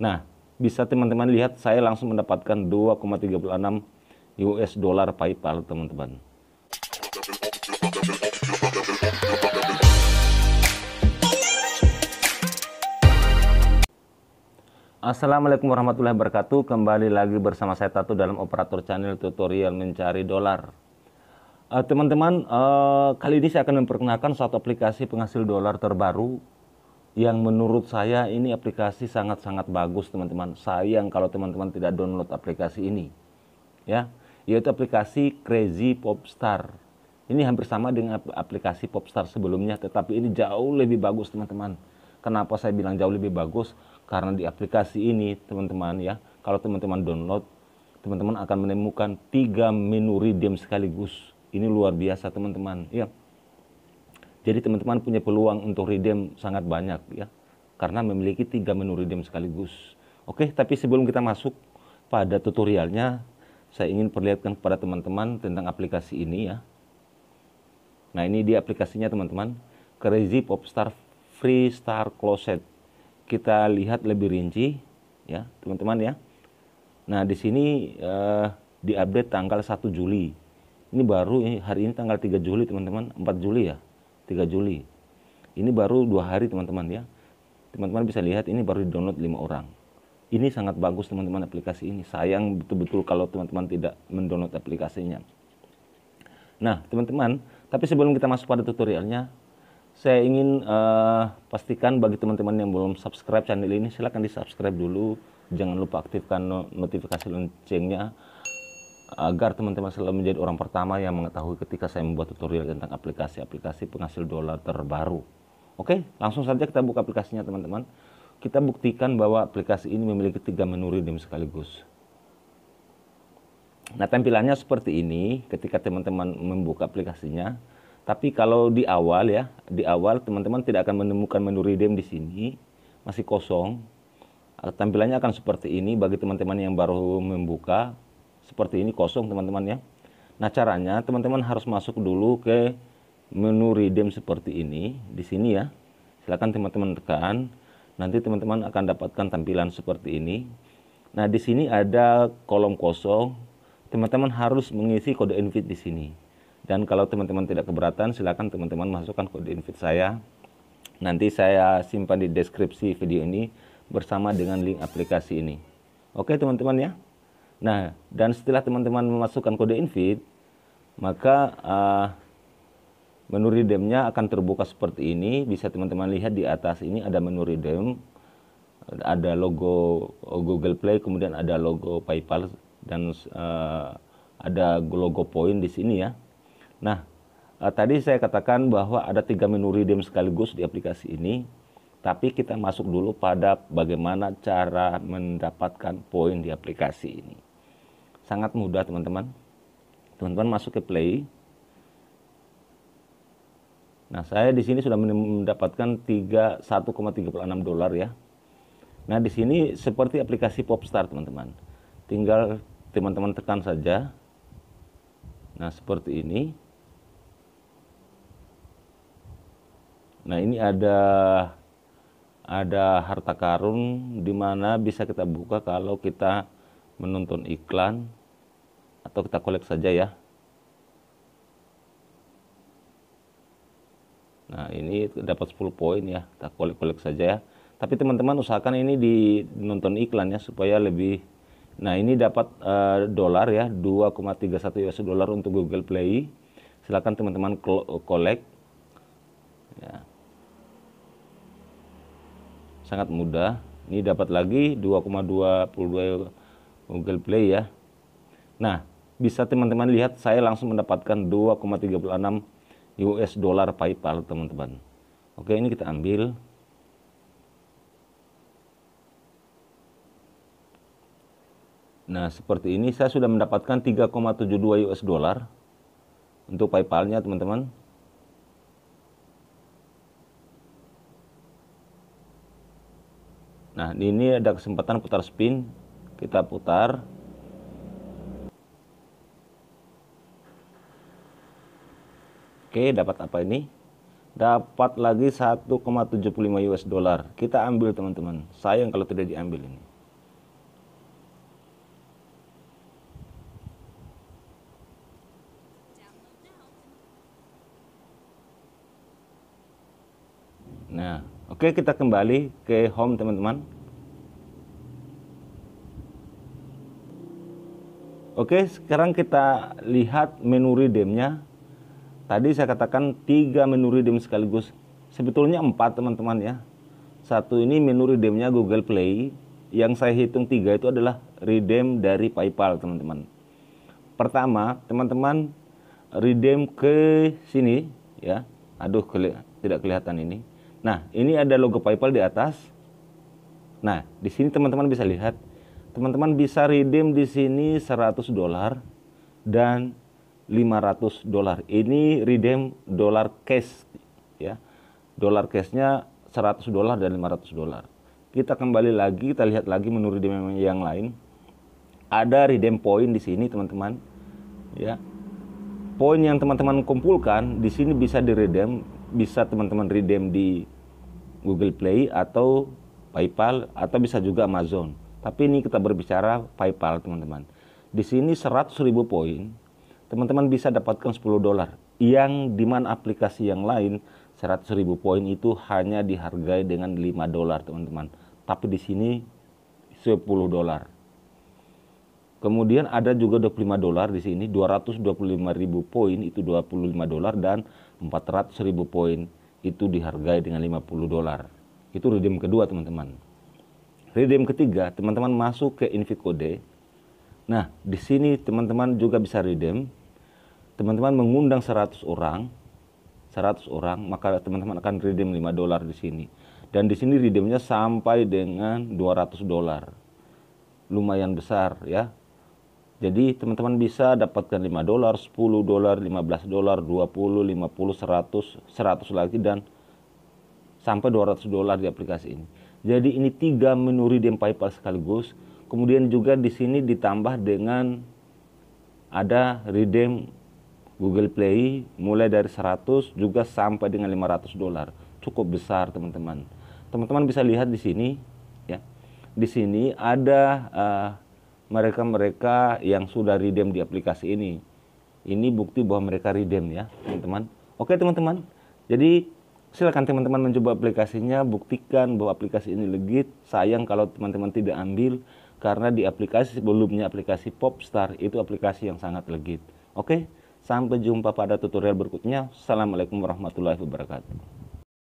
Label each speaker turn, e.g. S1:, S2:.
S1: Nah, bisa teman-teman lihat saya langsung mendapatkan 2,36 US dollar PayPal, teman-teman. Assalamualaikum warahmatullahi wabarakatuh Kembali lagi bersama saya Tato dalam operator channel tutorial mencari dolar eh, Teman-teman, uh, uh, kali ini saya akan memperkenalkan suatu aplikasi penghasil dolar terbaru yang menurut saya ini aplikasi sangat-sangat bagus teman-teman. Sayang kalau teman-teman tidak download aplikasi ini. Ya, yaitu aplikasi Crazy Popstar. Ini hampir sama dengan aplikasi Popstar sebelumnya, tetapi ini jauh lebih bagus teman-teman. Kenapa saya bilang jauh lebih bagus? Karena di aplikasi ini teman-teman ya, kalau teman-teman download, teman-teman akan menemukan tiga menu redeem sekaligus. Ini luar biasa teman-teman. Ya, jadi teman-teman punya peluang untuk redeem sangat banyak ya. Karena memiliki tiga menu redeem sekaligus. Oke, tapi sebelum kita masuk pada tutorialnya, saya ingin perlihatkan kepada teman-teman tentang aplikasi ini ya. Nah, ini dia aplikasinya teman-teman. Crazy Popstar Free Star Closet. Kita lihat lebih rinci ya, teman-teman ya. Nah, di sini uh, eh, di update tanggal 1 Juli. Ini baru eh, hari ini tanggal 3 Juli, teman-teman. 4 Juli ya. 3 Juli. Ini baru dua hari teman-teman ya. Teman-teman bisa lihat ini baru di download 5 orang. Ini sangat bagus teman-teman aplikasi ini. Sayang betul-betul kalau teman-teman tidak mendownload aplikasinya. Nah teman-teman, tapi sebelum kita masuk pada tutorialnya, saya ingin uh, pastikan bagi teman-teman yang belum subscribe channel ini, silahkan di subscribe dulu. Jangan lupa aktifkan notifikasi loncengnya agar teman-teman selalu menjadi orang pertama yang mengetahui ketika saya membuat tutorial tentang aplikasi-aplikasi penghasil dolar terbaru. Oke, langsung saja kita buka aplikasinya teman-teman. Kita buktikan bahwa aplikasi ini memiliki tiga menu redeem sekaligus. Nah, tampilannya seperti ini ketika teman-teman membuka aplikasinya. Tapi kalau di awal ya, di awal teman-teman tidak akan menemukan menu redeem di sini, masih kosong. Tampilannya akan seperti ini bagi teman-teman yang baru membuka seperti ini kosong teman-teman ya. Nah caranya teman-teman harus masuk dulu ke menu redeem seperti ini di sini ya. silahkan teman-teman tekan. Nanti teman-teman akan dapatkan tampilan seperti ini. Nah di sini ada kolom kosong. Teman-teman harus mengisi kode invite di sini. Dan kalau teman-teman tidak keberatan silahkan teman-teman masukkan kode invite saya. Nanti saya simpan di deskripsi video ini bersama dengan link aplikasi ini. Oke teman-teman ya. Nah, dan setelah teman-teman memasukkan kode invite, maka uh, menu redeemnya akan terbuka seperti ini. Bisa teman-teman lihat di atas ini ada menu redeem, ada logo Google Play, kemudian ada logo PayPal dan uh, ada logo poin di sini ya. Nah, uh, tadi saya katakan bahwa ada tiga menu redeem sekaligus di aplikasi ini. Tapi kita masuk dulu pada bagaimana cara mendapatkan poin di aplikasi ini sangat mudah teman-teman teman-teman masuk ke play nah saya di sini sudah mendapatkan 31,36 dolar ya nah di sini seperti aplikasi popstar teman-teman tinggal teman-teman tekan saja nah seperti ini Nah ini ada ada harta karun di mana bisa kita buka kalau kita menonton iklan atau kita collect saja ya Nah ini dapat 10 poin ya, kita collect, collect saja ya. Tapi teman-teman usahakan ini di nonton iklannya supaya lebih. Nah ini dapat uh, dolar ya 2,31 US dollar untuk Google Play. Silakan teman-teman collect Ya. Sangat mudah. Ini dapat lagi 2,22 Google Play ya. Nah bisa teman-teman lihat saya langsung mendapatkan 2,36 US dollar PayPal teman-teman. Oke, ini kita ambil. Nah, seperti ini saya sudah mendapatkan 3,72 US dollar untuk PayPal-nya, teman-teman. Nah, ini ada kesempatan putar spin. Kita putar. Oke, dapat apa ini? Dapat lagi 1,75 US dollar. Kita ambil teman-teman. Sayang kalau tidak diambil ini. Nah, oke kita kembali ke home teman-teman. Oke, sekarang kita lihat menu redeemnya Tadi saya katakan tiga menu redeem sekaligus. Sebetulnya empat teman-teman ya. Satu ini menu redeemnya Google Play. Yang saya hitung tiga itu adalah redeem dari PayPal teman-teman. Pertama, teman-teman redeem ke sini ya. Aduh, keli tidak kelihatan ini. Nah, ini ada logo PayPal di atas. Nah, di sini teman-teman bisa lihat, teman-teman bisa redeem di sini 100 dolar dan 500 dolar. Ini redeem dolar cash ya. Dolar cashnya 100 dolar dan 500 dolar. Kita kembali lagi, kita lihat lagi menu redeem yang lain. Ada redeem point di sini teman-teman. Ya. Poin yang teman-teman kumpulkan di sini bisa di redeem, bisa teman-teman redeem di Google Play atau PayPal atau bisa juga Amazon. Tapi ini kita berbicara PayPal teman-teman. Di sini 100.000 poin teman-teman bisa dapatkan 10 dolar yang dimana aplikasi yang lain 100 ribu poin itu hanya dihargai dengan 5 dolar teman-teman tapi di sini 10 dolar kemudian ada juga 25 dolar di sini 225 ribu poin itu 25 dolar dan 400 ribu poin itu dihargai dengan 50 dolar itu redeem kedua teman-teman redeem ketiga teman-teman masuk ke invikode nah di sini teman-teman juga bisa redeem teman-teman mengundang 100 orang, 100 orang, maka teman-teman akan redeem 5 dolar di sini. Dan di sini redeemnya sampai dengan 200 dolar. Lumayan besar ya. Jadi teman-teman bisa dapatkan 5 dolar, 10 dolar, 15 dolar, 20, 50, 100, 100 lagi dan sampai 200 dolar di aplikasi ini. Jadi ini tiga menu redeem PayPal sekaligus. Kemudian juga di sini ditambah dengan ada redeem Google Play mulai dari 100 juga sampai dengan 500 dolar. Cukup besar, teman-teman. Teman-teman bisa lihat di sini ya. Di sini ada eh, mereka-mereka uh, yang sudah redeem di aplikasi ini. Ini bukti bahwa mereka redeem ya, teman-teman. Oke, teman-teman. Jadi silakan teman-teman mencoba aplikasinya, buktikan bahwa aplikasi ini legit. Sayang kalau teman-teman tidak ambil karena di aplikasi sebelumnya aplikasi Popstar itu aplikasi yang sangat legit. Oke? Sampai jumpa pada tutorial berikutnya. Assalamualaikum warahmatullahi wabarakatuh.